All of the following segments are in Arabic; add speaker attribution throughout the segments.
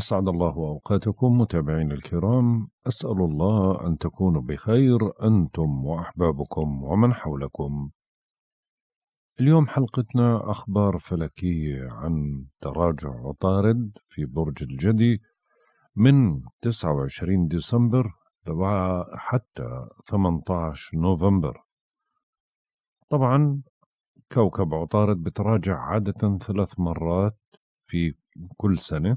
Speaker 1: أسعد الله أوقاتكم متابعين الكرام أسأل الله أن تكونوا بخير أنتم وأحبابكم ومن حولكم اليوم حلقتنا أخبار فلكية عن تراجع عطارد في برج الجدي من 29 ديسمبر حتى 18 نوفمبر طبعا كوكب عطارد بتراجع عادة ثلاث مرات في كل سنة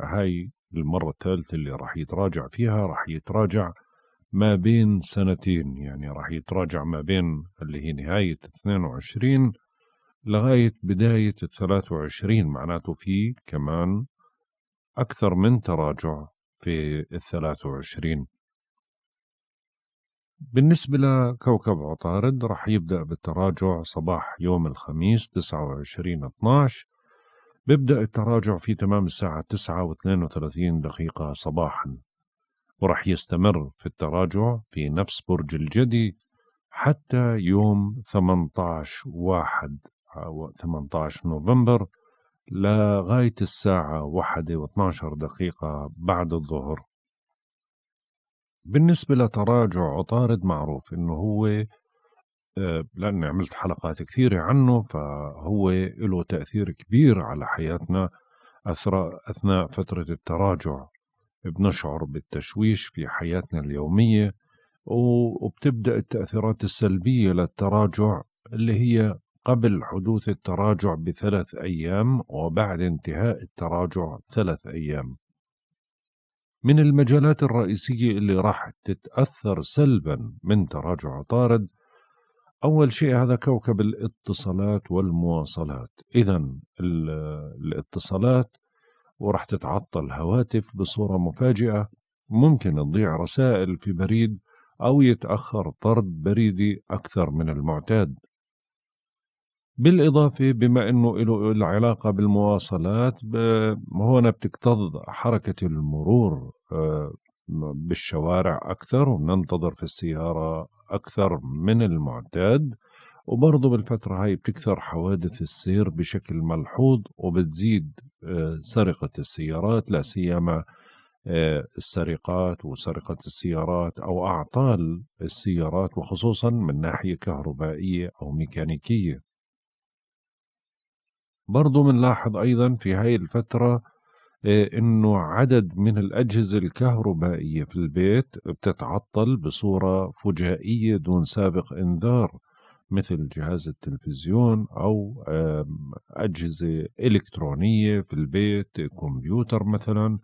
Speaker 1: هاي المرة الثالثة اللي راح يتراجع فيها راح يتراجع ما بين سنتين يعني راح يتراجع ما بين اللي هي نهاية 22 لغاية بداية 23 معناته في كمان أكثر من تراجع في 23 بالنسبة لكوكب عطارد راح يبدأ بالتراجع صباح يوم الخميس 29 12 بيبدأ التراجع في تمام الساعة 9 و32 دقيقة صباحا ورح يستمر في التراجع في نفس برج الجدي حتى يوم 18 واحد 18 آه، نوفمبر لغاية الساعة واثناشر دقيقة بعد الظهر بالنسبة لتراجع عطارد معروف إنه هو لأني عملت حلقات كثيرة عنه فهو له تأثير كبير على حياتنا أثناء فترة التراجع بنشعر بالتشويش في حياتنا اليومية وبتبدأ التأثيرات السلبية للتراجع اللي هي قبل حدوث التراجع بثلاث أيام وبعد انتهاء التراجع ثلاث أيام من المجالات الرئيسية اللي راح تتأثر سلبا من تراجع طارد أول شيء هذا كوكب الاتصالات والمواصلات إذا الاتصالات ورح تتعطل هواتف بصورة مفاجئة ممكن تضيع رسائل في بريد أو يتأخر طرد بريدي أكثر من المعتاد بالإضافة بما أنه له العلاقة بالمواصلات هنا بتكتظ حركة المرور آه، بالشوارع أكثر وننتظر في السيارة أكثر من المعتاد وبرضه بالفترة هاي بتكثر حوادث السير بشكل ملحوظ وبتزيد آه، سرقة السيارات لا سيما آه، السرقات وسرقة السيارات أو أعطال السيارات وخصوصا من ناحية كهربائية أو ميكانيكية برضو بنلاحظ أيضا في هاي الفترة آه، انه عدد من الاجهزه الكهربائيه في البيت بتتعطل بصوره فجائيه دون سابق انذار مثل جهاز التلفزيون او اجهزه الكترونيه في البيت كمبيوتر مثلا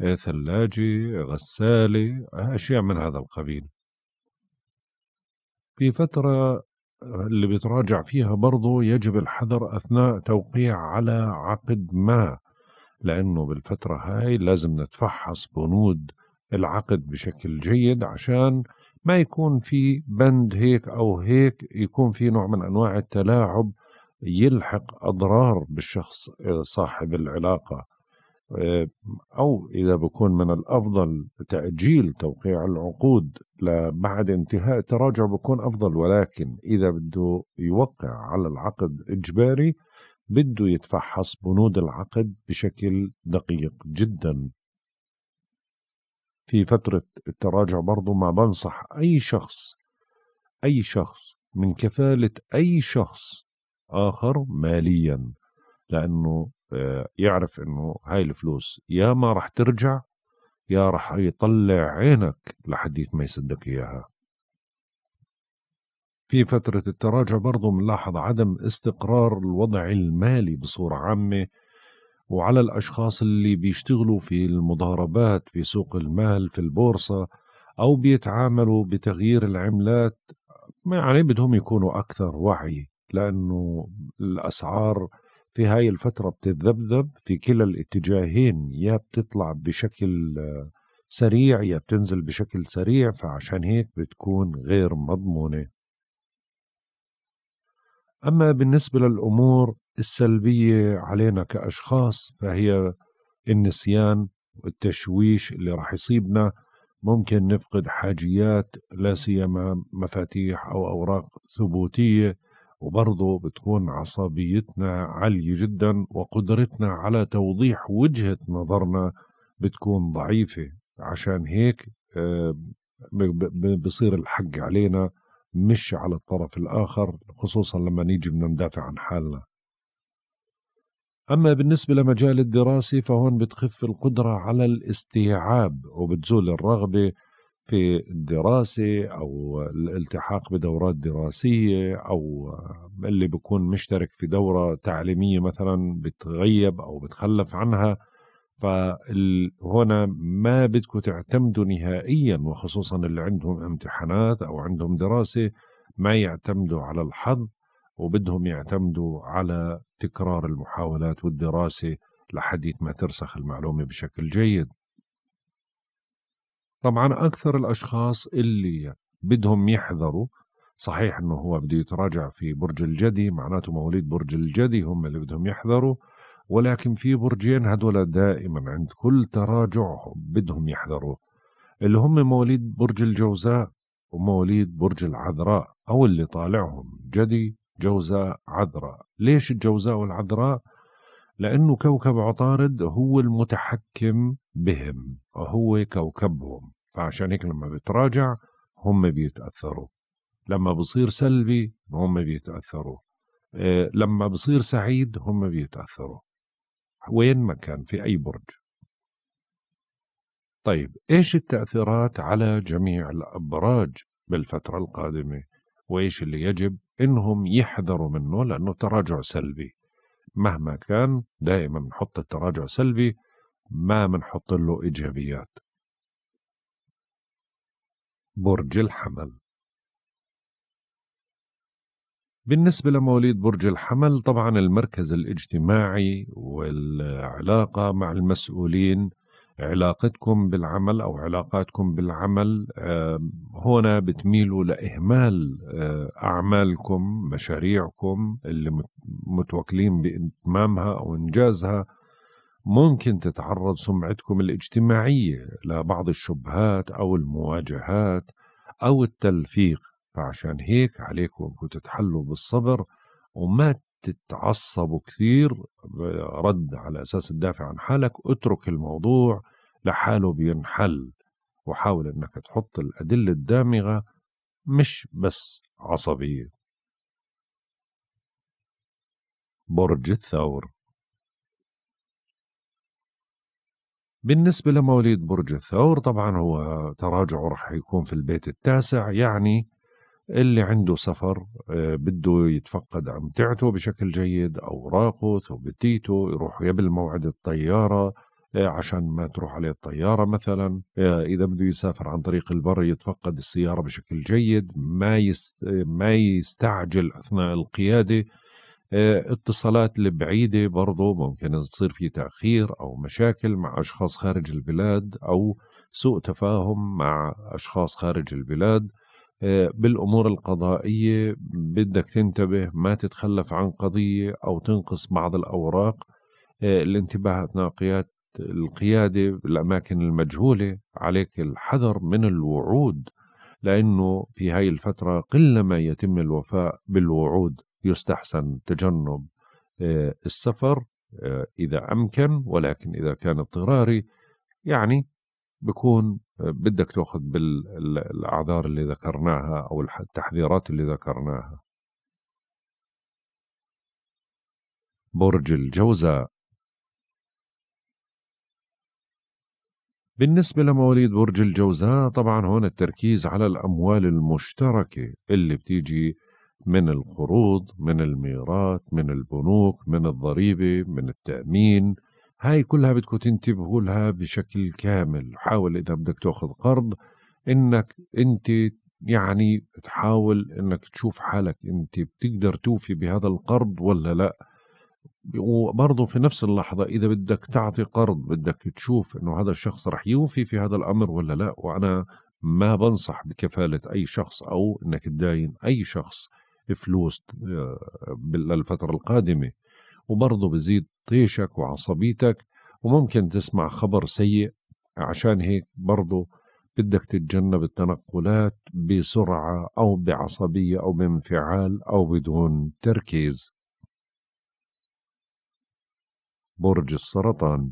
Speaker 1: آه، ثلاجه غساله اشياء من هذا القبيل في فتره آه، اللي بتراجع فيها برضه يجب الحذر اثناء توقيع على عقد ما لأنه بالفترة هاي لازم نتفحص بنود العقد بشكل جيد عشان ما يكون في بند هيك أو هيك يكون في نوع من أنواع التلاعب يلحق أضرار بالشخص آه، صاحب العلاقة آه، أو إذا بكون من الأفضل تأجيل توقيع العقود بعد انتهاء التراجع بكون أفضل ولكن إذا بده يوقع على العقد إجباري بده يتفحص بنود العقد بشكل دقيق جدا في فترة التراجع برضو ما بنصح أي شخص أي شخص من كفالة أي شخص آخر ماليا لأنه آه، يعرف أنه هاي الفلوس يا ما رح ترجع يا رح يطلع عينك لحديث ما يسدك إياها في فترة التراجع برضه بنلاحظ عدم استقرار الوضع المالي بصورة عامة وعلى الأشخاص اللي بيشتغلوا في المضاربات في سوق المال في البورصة أو بيتعاملوا بتغيير العملات يعني بدهم يكونوا أكثر وعي لأنه الأسعار في هاي الفترة بتتذبذب في كلا الاتجاهين يا بتطلع بشكل سريع يا بتنزل بشكل سريع فعشان هيك بتكون غير مضمونة أما بالنسبة للأمور السلبية علينا كأشخاص فهي النسيان والتشويش اللي راح يصيبنا ممكن نفقد حاجيات لا سيما مفاتيح أو أوراق ثبوتية وبرضه بتكون عصبيتنا عالية جدا وقدرتنا على توضيح وجهة نظرنا بتكون ضعيفة عشان هيك آه، بصير الحق علينا مش على الطرف الآخر خصوصا لما نيجي بدنا ندافع عن حالنا أما بالنسبة لمجال الدراسة فهون بتخف القدرة على الاستيعاب وبتزول الرغبة في الدراسة أو الالتحاق بدورات دراسية أو اللي بكون مشترك في دورة تعليمية مثلا بتغيب أو بتخلف عنها فهنا ما بدكم تعتمدوا نهائيا وخصوصا اللي عندهم امتحانات او عندهم دراسه ما يعتمدوا على الحظ وبدهم يعتمدوا على تكرار المحاولات والدراسه لحديث ما ترسخ المعلومه بشكل جيد. طبعا اكثر الاشخاص اللي بدهم يحذروا صحيح انه هو بده يتراجع في برج الجدي معناته مواليد برج الجدي هم اللي بدهم يحذروا ولكن في برجين هدول دائما عند كل تراجع بدهم يحذروا اللي هم مواليد برج الجوزاء ومواليد برج العذراء أو اللي طالعهم جدي جوزاء عذراء ليش الجوزاء والعذراء؟ لأنه كوكب عطارد هو المتحكم بهم وهو كوكبهم فعشان هيك لما بتراجع هم بيتأثروا لما بصير سلبي هم بيتأثروا إيه، لما بصير سعيد هم بيتأثروا وين ما كان في أي برج طيب إيش التأثيرات على جميع الأبراج بالفترة القادمة وإيش اللي يجب إنهم يحذروا منه لأنه تراجع سلبي مهما كان دائما نحط التراجع سلبي ما بنحط له إيجابيات برج الحمل بالنسبة لمواليد برج الحمل طبعا المركز الاجتماعي والعلاقة مع المسؤولين علاقتكم بالعمل أو علاقاتكم بالعمل هنا بتميلوا لإهمال آه، أعمالكم مشاريعكم اللي متوكلين بإتمامها أو إنجازها ممكن تتعرض سمعتكم الاجتماعية لبعض الشبهات أو المواجهات أو التلفيق فعشان هيك عليكم انكم تتحلوا بالصبر وما تتعصبوا كثير رد على أساس تدافع عن حالك اترك الموضوع لحاله بينحل وحاول أنك تحط الأدلة الدامغة مش بس عصبية برج الثور بالنسبة لمواليد برج الثور طبعا هو تراجعه رح يكون في البيت التاسع يعني اللي عنده سفر آه، بده يتفقد أمتعته بشكل جيد أوراقه ثبتيته يروح قبل موعد الطيارة آه، عشان ما تروح عليه الطيارة مثلا آه، إذا بده يسافر عن طريق البر يتفقد السيارة بشكل جيد ما, يست... ما يستعجل أثناء القيادة اتصالات البعيدة برضو ممكن تصير في تأخير أو مشاكل مع أشخاص خارج البلاد أو سوء تفاهم مع أشخاص خارج البلاد آه، بالامور القضائيه بدك تنتبه ما تتخلف عن قضيه او تنقص بعض الاوراق آه، الانتباه اثناء قياده القياده بالاماكن المجهوله عليك الحذر من الوعود لانه في هاي الفتره قلما يتم الوفاء بالوعود يستحسن تجنب آه، السفر اذا امكن ولكن اذا كان اضطراري يعني بكون بدك تاخذ بالاعذار اللي ذكرناها او التحذيرات اللي ذكرناها برج الجوزاء بالنسبة لمواليد برج الجوزاء طبعا هون التركيز على الأموال المشتركة اللي بتيجي من القروض من الميراث من البنوك من الضريبة من التأمين هاي كلها بدكم تنتبهوا لها بشكل كامل حاول إذا بدك تأخذ قرض إنك أنت يعني تحاول إنك تشوف حالك أنت بتقدر توفي بهذا القرض ولا لأ وبرضه في نفس اللحظة إذا بدك تعطي قرض بدك تشوف إنه هذا الشخص رح يوفي في هذا الأمر ولا لا وأنا ما بنصح بكفالة أي شخص أو إنك تداين أي شخص فلوس للفترة آه، القادمة وبرضه بزيد طيشك وعصبيتك وممكن تسمع خبر سيء عشان هيك برضه بدك تتجنب التنقلات بسرعة أو بعصبية أو بانفعال أو بدون تركيز برج السرطان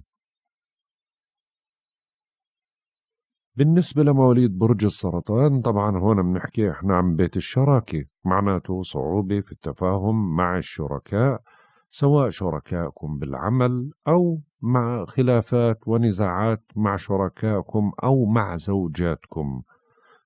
Speaker 1: بالنسبة لمواليد برج السرطان طبعا هون بنحكي احنا عن بيت الشراكة معناته صعوبة في التفاهم مع الشركاء سواء شركائكم بالعمل أو مع خلافات ونزاعات مع شركائكم أو مع زوجاتكم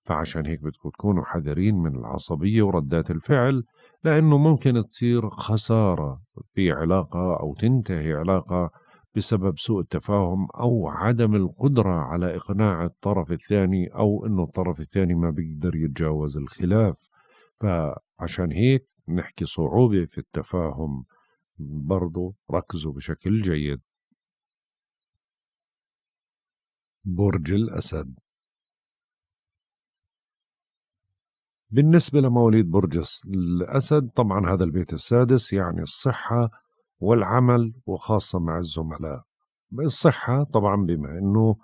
Speaker 1: فعشان هيك بدكم تكونوا حذرين من العصبية وردات الفعل لأنه ممكن تصير خسارة في علاقة أو تنتهي علاقة بسبب سوء التفاهم أو عدم القدرة على إقناع الطرف الثاني أو أنه الطرف الثاني ما بيقدر يتجاوز الخلاف فعشان هيك نحكي صعوبة في التفاهم برضو ركزوا بشكل جيد برج الأسد بالنسبة لمواليد برج الأسد طبعا هذا البيت السادس يعني الصحة والعمل وخاصة مع الزملاء الصحة طبعا بما أنه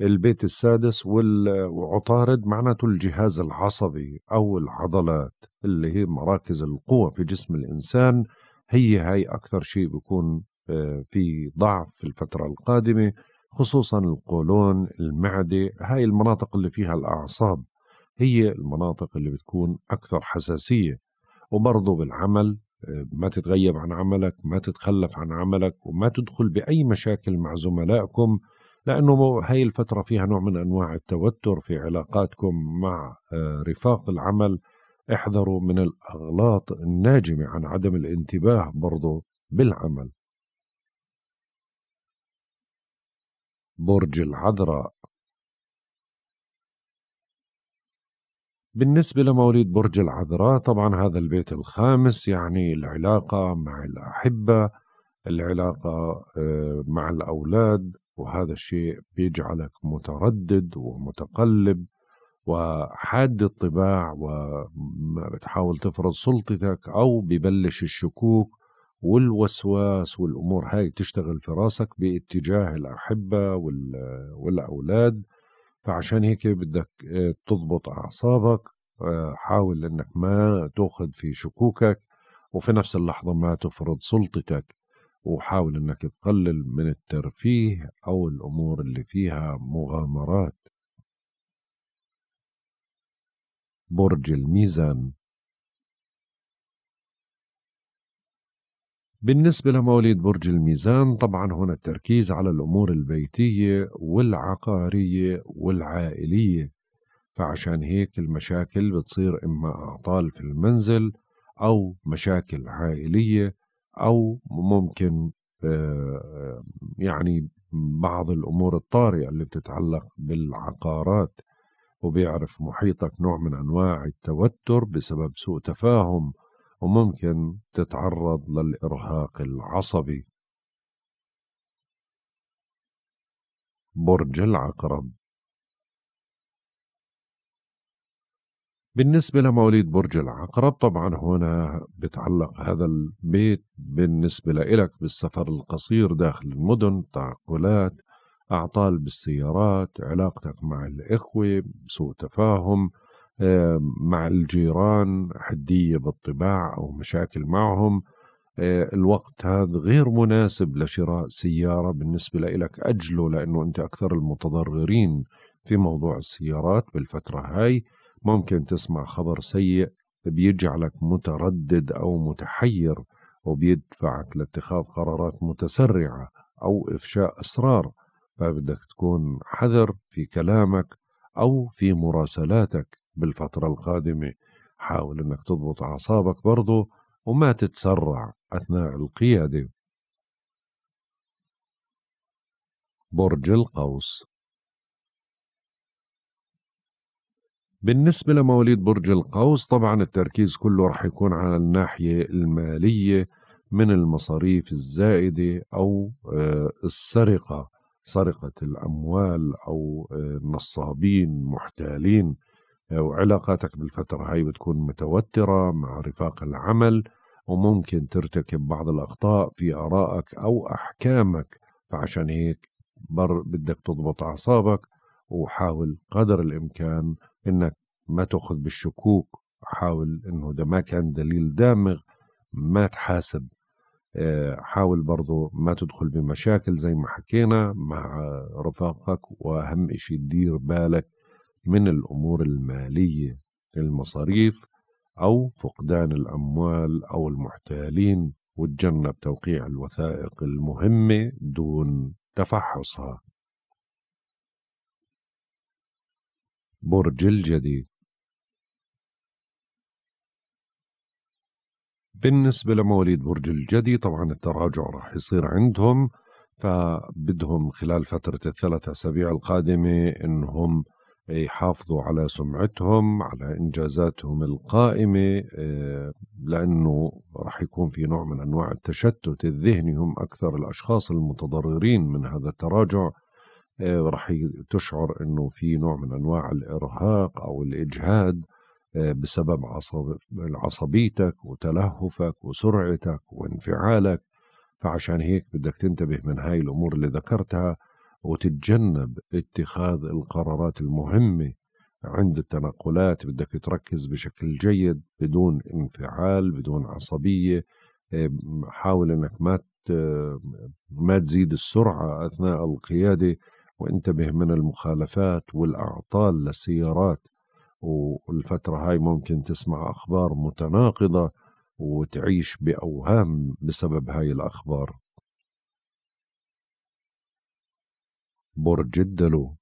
Speaker 1: البيت السادس وعطارد معناته الجهاز العصبي أو العضلات اللي هي مراكز القوة في جسم الإنسان هي هاي أكثر شيء بيكون آه، في ضعف في الفترة القادمة خصوصا القولون المعدة هاي المناطق اللي فيها الأعصاب هي المناطق اللي بتكون أكثر حساسية وبرضه بالعمل آه، ما تتغيب عن عملك ما تتخلف عن عملك وما تدخل بأي مشاكل مع زملائكم لأنه هاي الفترة فيها نوع من أنواع التوتر في علاقاتكم مع آه، رفاق العمل احذروا من الأغلاط الناجمة عن عدم الانتباه برضو بالعمل برج العذراء بالنسبة لمواليد برج العذراء طبعا هذا البيت الخامس يعني العلاقة مع الأحبة العلاقة آه، مع الأولاد وهذا الشيء بيجعلك متردد ومتقلب وحاد الطباع بتحاول تفرض سلطتك أو ببلش الشكوك والوسواس والأمور هاي تشتغل في راسك باتجاه الأحبة والأولاد فعشان هيك بدك آه، تضبط أعصابك آه، حاول أنك ما تأخذ في شكوكك وفي نفس اللحظة ما تفرض سلطتك وحاول أنك تقلل من الترفيه أو الأمور اللي فيها مغامرات برج الميزان بالنسبة لمواليد برج الميزان طبعا هنا التركيز على الأمور البيتية والعقارية والعائلية فعشان هيك المشاكل بتصير إما أعطال في المنزل أو مشاكل عائلية أو ممكن آه، آه، يعني بعض الأمور الطارئة اللي بتتعلق بالعقارات وبيعرف محيطك نوع من أنواع التوتر بسبب سوء تفاهم وممكن تتعرض للإرهاق العصبي برج العقرب بالنسبة لمواليد برج العقرب طبعا هنا بتعلق هذا البيت بالنسبة لإلك بالسفر القصير داخل المدن تعقلات أعطال بالسيارات علاقتك مع الإخوة سوء تفاهم آه، مع الجيران حدية بالطباع أو مشاكل معهم آه، الوقت هذا غير مناسب لشراء سيارة بالنسبة لك أجله لأنه أنت أكثر المتضررين في موضوع السيارات بالفترة هاي ممكن تسمع خبر سيء بيجعلك متردد أو متحير وبيدفعك لاتخاذ قرارات متسرعة أو إفشاء أسرار فبدك تكون حذر في كلامك أو في مراسلاتك بالفترة القادمة حاول أنك تضبط أعصابك برضه وما تتسرع أثناء القيادة برج القوس بالنسبة لمواليد برج القوس طبعا التركيز كله رح يكون على الناحية المالية من المصاريف الزائدة أو آه، السرقة سرقة الأموال أو آه، نصابين محتالين آه، وعلاقاتك بالفترة هاي بتكون متوترة مع رفاق العمل وممكن ترتكب بعض الأخطاء في آرائك أو أحكامك فعشان هيك بر بدك تضبط أعصابك وحاول قدر الإمكان إنك ما تأخذ بالشكوك حاول إنه اذا ما كان دليل دامغ ما تحاسب حاول برضو ما تدخل بمشاكل زي ما حكينا مع رفاقك وأهم إشي تدير بالك من الأمور المالية المصاريف أو فقدان الأموال أو المحتالين وتجنب توقيع الوثائق المهمة دون تفحصها برج الجديد بالنسبة لمواليد برج الجدي طبعا التراجع راح يصير عندهم فبدهم خلال فترة الثلاث أسابيع القادمة إنهم يحافظوا على سمعتهم على إنجازاتهم القائمة آه، لأنه راح يكون في نوع من أنواع التشتت الذهني هم أكثر الأشخاص المتضررين من هذا التراجع آه، راح تشعر أنه في نوع من أنواع الإرهاق أو الإجهاد آه، بسبب عصبيتك وتلهفك وسرعتك وانفعالك فعشان هيك بدك تنتبه من هاي الأمور اللي ذكرتها وتتجنب اتخاذ القرارات المهمة عند التنقلات بدك تركز بشكل جيد بدون انفعال بدون عصبية آه، حاول انك ما ما تزيد السرعة أثناء القيادة وانتبه من المخالفات والأعطال للسيارات والفترة هاي ممكن تسمع أخبار متناقضة وتعيش بأوهام بسبب هاي الأخبار برج الدلو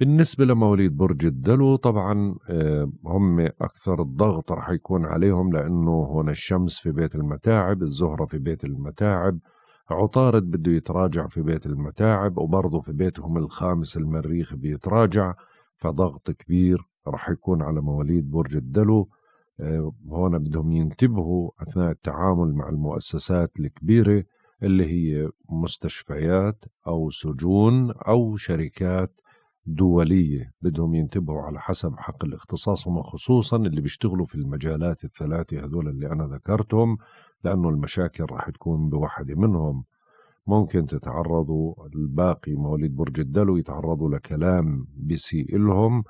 Speaker 1: بالنسبة لمواليد برج الدلو طبعا آه، هم أكثر الضغط رح يكون عليهم لأنه هون الشمس في بيت المتاعب الزهرة في بيت المتاعب عطارد بده يتراجع في بيت المتاعب وبرضه في بيتهم الخامس المريخ بيتراجع فضغط كبير رح يكون على مواليد برج الدلو آه، هون بدهم ينتبهوا أثناء التعامل مع المؤسسات الكبيرة اللي هي مستشفيات أو سجون أو شركات دولية بدهم ينتبهوا على حسب حق الاختصاص وخصوصا اللي بيشتغلوا في المجالات الثلاثة هذول اللي أنا ذكرتهم لأنه المشاكل راح تكون بوحدة منهم ممكن تتعرضوا الباقي مواليد برج الدلو يتعرضوا لكلام بيسيء لهم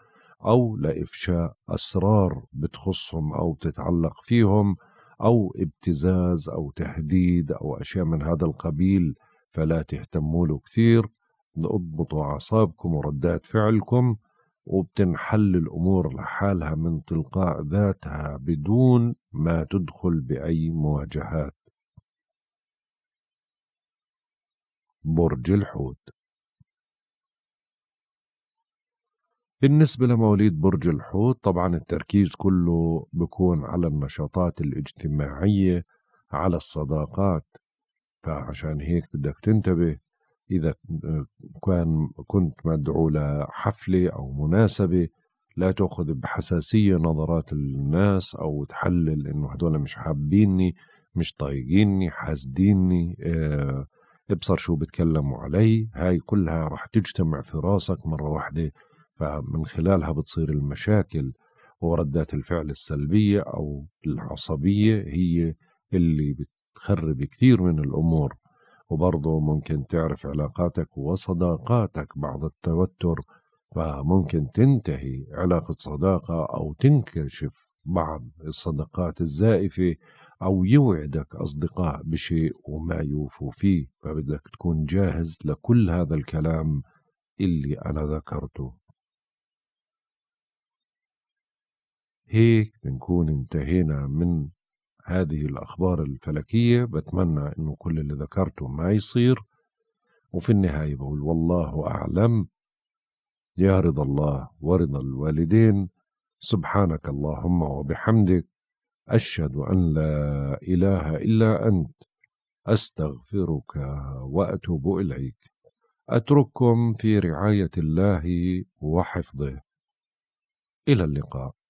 Speaker 1: أو لإفشاء أسرار بتخصهم أو تتعلق فيهم أو ابتزاز أو تهديد أو أشياء من هذا القبيل فلا تهتموا له كثير اضبطوا أعصابكم وردات فعلكم وبتنحل الأمور لحالها من تلقاء ذاتها بدون ما تدخل بأي مواجهات برج الحوت بالنسبة لمواليد برج الحوت طبعا التركيز كله بكون على النشاطات الاجتماعية على الصداقات فعشان هيك بدك تنتبه إذا آه، كان كنت مدعو لحفلة أو مناسبة لا تأخذ بحساسية نظرات الناس أو تحلل إنه هدول مش حابيني مش طايقيني حاسديني آه، ابصر شو بتكلموا علي هاي كلها رح تجتمع في راسك مرة واحدة فمن خلالها بتصير المشاكل وردات الفعل السلبية أو العصبية هي اللي بتخرب كثير من الأمور وبرضه ممكن تعرف علاقاتك وصداقاتك بعض التوتر فممكن تنتهي علاقة صداقة أو تنكشف بعض الصداقات الزائفة أو يوعدك أصدقاء بشيء وما يوفوا فيه فبدك تكون جاهز لكل هذا الكلام اللي أنا ذكرته هيك بنكون انتهينا من هذه الأخبار الفلكية بتمنى أنه كل اللي ذكرته ما يصير وفي النهاية بقول والله أعلم يا رضا الله ورضا الوالدين سبحانك اللهم وبحمدك أشهد أن لا إله إلا أنت أستغفرك وأتوب إليك أترككم في رعاية الله وحفظه إلى اللقاء